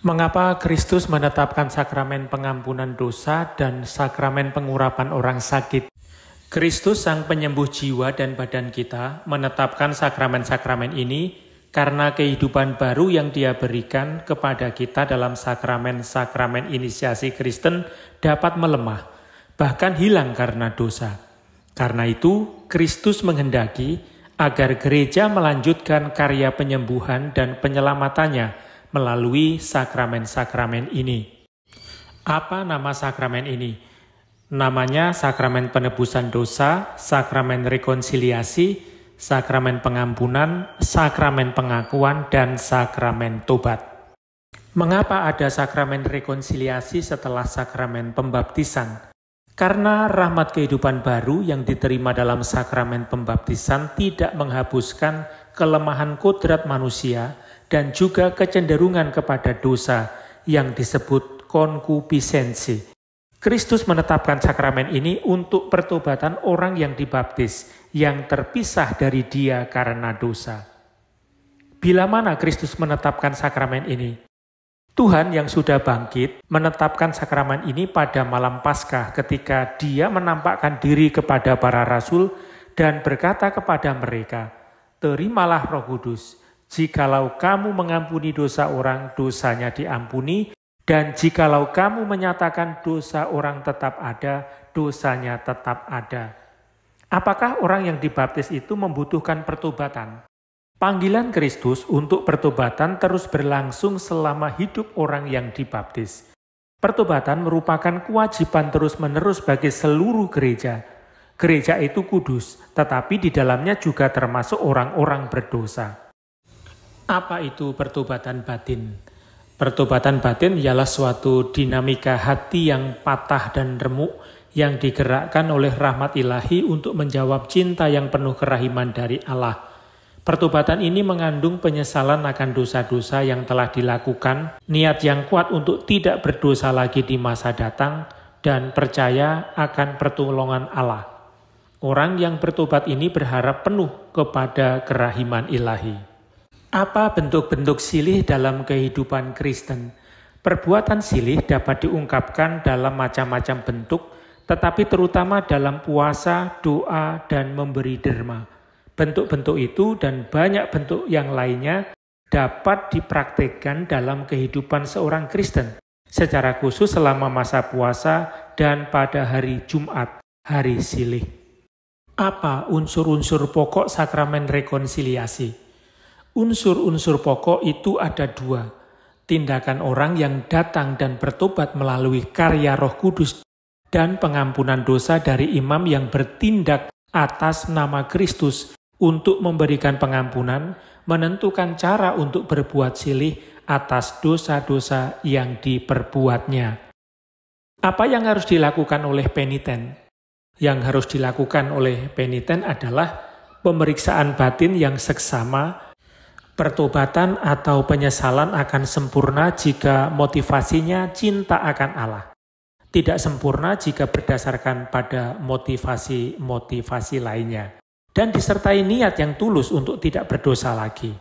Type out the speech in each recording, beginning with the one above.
Mengapa Kristus menetapkan sakramen pengampunan dosa dan sakramen pengurapan orang sakit? Kristus sang penyembuh jiwa dan badan kita menetapkan sakramen-sakramen ini karena kehidupan baru yang dia berikan kepada kita dalam sakramen-sakramen inisiasi Kristen dapat melemah, bahkan hilang karena dosa. Karena itu, Kristus menghendaki agar gereja melanjutkan karya penyembuhan dan penyelamatannya – melalui sakramen-sakramen ini. Apa nama sakramen ini? Namanya sakramen penebusan dosa, sakramen rekonsiliasi, sakramen pengampunan, sakramen pengakuan, dan sakramen tobat. Mengapa ada sakramen rekonsiliasi setelah sakramen pembaptisan? Karena rahmat kehidupan baru yang diterima dalam sakramen pembaptisan tidak menghapuskan kelemahan kodrat manusia, dan juga kecenderungan kepada dosa yang disebut konkupisensi. Kristus menetapkan sakramen ini untuk pertobatan orang yang dibaptis, yang terpisah dari Dia karena dosa. Bila mana Kristus menetapkan sakramen ini? Tuhan yang sudah bangkit menetapkan sakramen ini pada malam Paskah ketika Dia menampakkan diri kepada para rasul dan berkata kepada mereka, "Terimalah Roh Kudus, Jikalau kamu mengampuni dosa orang, dosanya diampuni, dan jikalau kamu menyatakan dosa orang tetap ada, dosanya tetap ada. Apakah orang yang dibaptis itu membutuhkan pertobatan? Panggilan Kristus untuk pertobatan terus berlangsung selama hidup orang yang dibaptis. Pertobatan merupakan kewajiban terus-menerus bagi seluruh gereja. Gereja itu kudus, tetapi di dalamnya juga termasuk orang-orang berdosa. Apa itu pertobatan batin? Pertobatan batin ialah suatu dinamika hati yang patah dan remuk yang digerakkan oleh rahmat ilahi untuk menjawab cinta yang penuh kerahiman dari Allah. Pertobatan ini mengandung penyesalan akan dosa-dosa yang telah dilakukan, niat yang kuat untuk tidak berdosa lagi di masa datang, dan percaya akan pertolongan Allah. Orang yang bertobat ini berharap penuh kepada kerahiman ilahi. Apa bentuk-bentuk silih dalam kehidupan Kristen? Perbuatan silih dapat diungkapkan dalam macam-macam bentuk, tetapi terutama dalam puasa, doa, dan memberi derma. Bentuk-bentuk itu dan banyak bentuk yang lainnya dapat dipraktikkan dalam kehidupan seorang Kristen, secara khusus selama masa puasa dan pada hari Jumat, hari silih. Apa unsur-unsur pokok sakramen rekonsiliasi? Unsur-unsur pokok itu ada dua. Tindakan orang yang datang dan bertobat melalui karya roh kudus dan pengampunan dosa dari imam yang bertindak atas nama Kristus untuk memberikan pengampunan, menentukan cara untuk berbuat silih atas dosa-dosa yang diperbuatnya. Apa yang harus dilakukan oleh peniten? Yang harus dilakukan oleh peniten adalah pemeriksaan batin yang seksama Pertobatan atau penyesalan akan sempurna jika motivasinya cinta akan Allah. Tidak sempurna jika berdasarkan pada motivasi-motivasi lainnya. Dan disertai niat yang tulus untuk tidak berdosa lagi.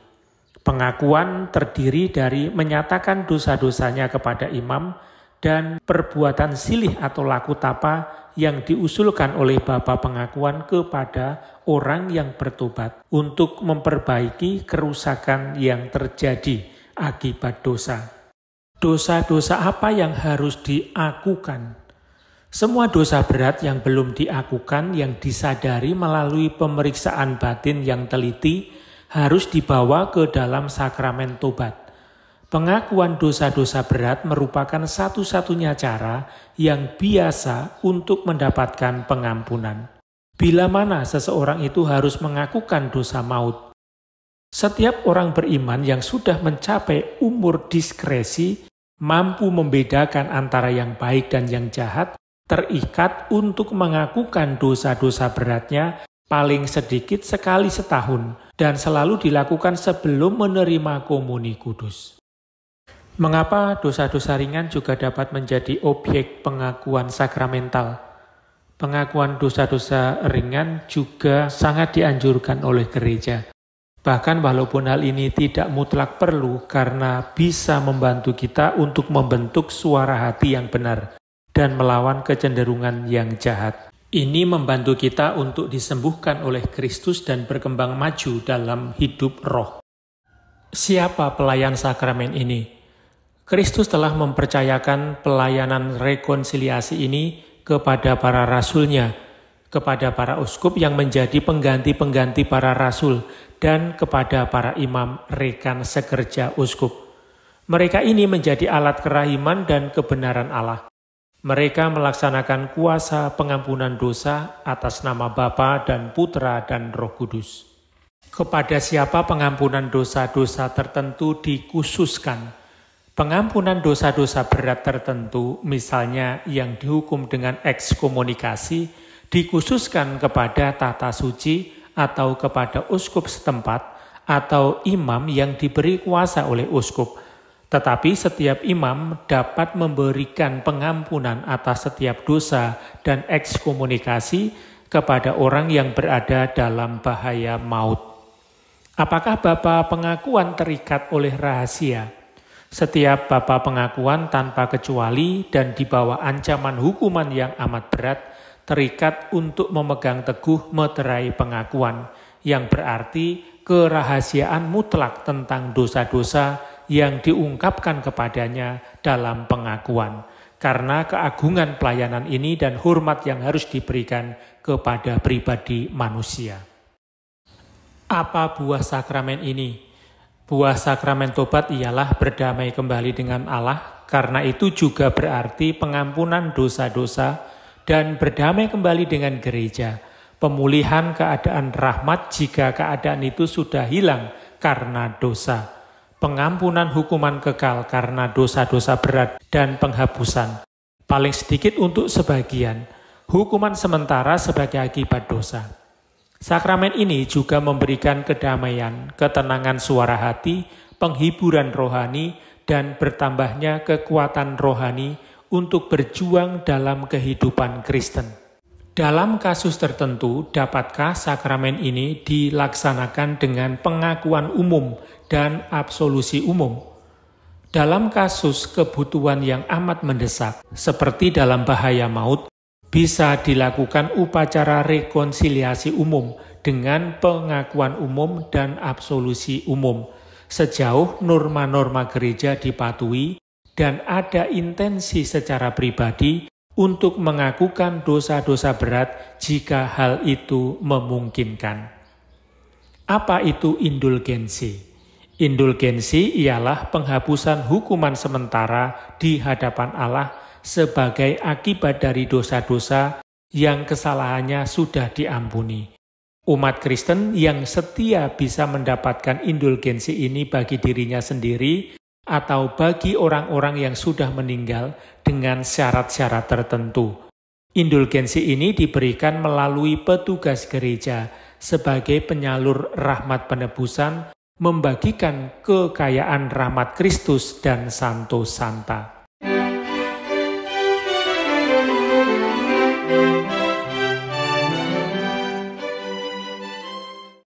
Pengakuan terdiri dari menyatakan dosa-dosanya kepada imam dan perbuatan silih atau laku tapa yang diusulkan oleh Bapak Pengakuan kepada orang yang bertobat untuk memperbaiki kerusakan yang terjadi akibat dosa. Dosa-dosa apa yang harus diakukan? Semua dosa berat yang belum diakukan yang disadari melalui pemeriksaan batin yang teliti harus dibawa ke dalam sakramen tobat Pengakuan dosa-dosa berat merupakan satu-satunya cara yang biasa untuk mendapatkan pengampunan. Bila mana seseorang itu harus mengakukan dosa maut. Setiap orang beriman yang sudah mencapai umur diskresi mampu membedakan antara yang baik dan yang jahat, terikat untuk mengakukan dosa-dosa beratnya paling sedikit sekali setahun dan selalu dilakukan sebelum menerima komuni kudus. Mengapa dosa-dosa ringan juga dapat menjadi objek pengakuan sakramental? Pengakuan dosa-dosa ringan juga sangat dianjurkan oleh gereja. Bahkan walaupun hal ini tidak mutlak perlu karena bisa membantu kita untuk membentuk suara hati yang benar dan melawan kecenderungan yang jahat. Ini membantu kita untuk disembuhkan oleh Kristus dan berkembang maju dalam hidup roh. Siapa pelayan sakramen ini? Kristus telah mempercayakan pelayanan rekonsiliasi ini kepada para rasulnya, kepada para uskup yang menjadi pengganti-pengganti para rasul, dan kepada para imam rekan sekerja uskup. Mereka ini menjadi alat kerahiman dan kebenaran Allah. Mereka melaksanakan kuasa pengampunan dosa atas nama Bapa dan Putra dan Roh Kudus. Kepada siapa pengampunan dosa-dosa tertentu dikhususkan – pengampunan dosa-dosa berat tertentu, misalnya yang dihukum dengan ekskomunikasi, dikhususkan kepada tata suci atau kepada uskup setempat atau imam yang diberi kuasa oleh uskup. Tetapi setiap imam dapat memberikan pengampunan atas setiap dosa dan ekskomunikasi kepada orang yang berada dalam bahaya maut. Apakah bapak pengakuan terikat oleh rahasia? Setiap bapa pengakuan tanpa kecuali dan di bawah ancaman hukuman yang amat berat terikat untuk memegang teguh meterai pengakuan yang berarti kerahasiaan mutlak tentang dosa-dosa yang diungkapkan kepadanya dalam pengakuan karena keagungan pelayanan ini dan hormat yang harus diberikan kepada pribadi manusia. Apa buah sakramen ini? Buah sakramen tobat ialah berdamai kembali dengan Allah, karena itu juga berarti pengampunan dosa-dosa dan berdamai kembali dengan gereja, pemulihan keadaan rahmat jika keadaan itu sudah hilang karena dosa, pengampunan hukuman kekal karena dosa-dosa berat dan penghapusan. Paling sedikit untuk sebagian, hukuman sementara sebagai akibat dosa. Sakramen ini juga memberikan kedamaian, ketenangan suara hati, penghiburan rohani, dan bertambahnya kekuatan rohani untuk berjuang dalam kehidupan Kristen. Dalam kasus tertentu, dapatkah sakramen ini dilaksanakan dengan pengakuan umum dan absolusi umum? Dalam kasus kebutuhan yang amat mendesak, seperti dalam bahaya maut, bisa dilakukan upacara rekonsiliasi umum dengan pengakuan umum dan absolusi umum sejauh norma-norma gereja dipatuhi dan ada intensi secara pribadi untuk mengakukan dosa-dosa berat jika hal itu memungkinkan. Apa itu indulgensi? Indulgensi ialah penghapusan hukuman sementara di hadapan Allah sebagai akibat dari dosa-dosa yang kesalahannya sudah diampuni. Umat Kristen yang setia bisa mendapatkan indulgensi ini bagi dirinya sendiri atau bagi orang-orang yang sudah meninggal dengan syarat-syarat tertentu. Indulgensi ini diberikan melalui petugas gereja sebagai penyalur rahmat penebusan membagikan kekayaan rahmat Kristus dan Santo Santa.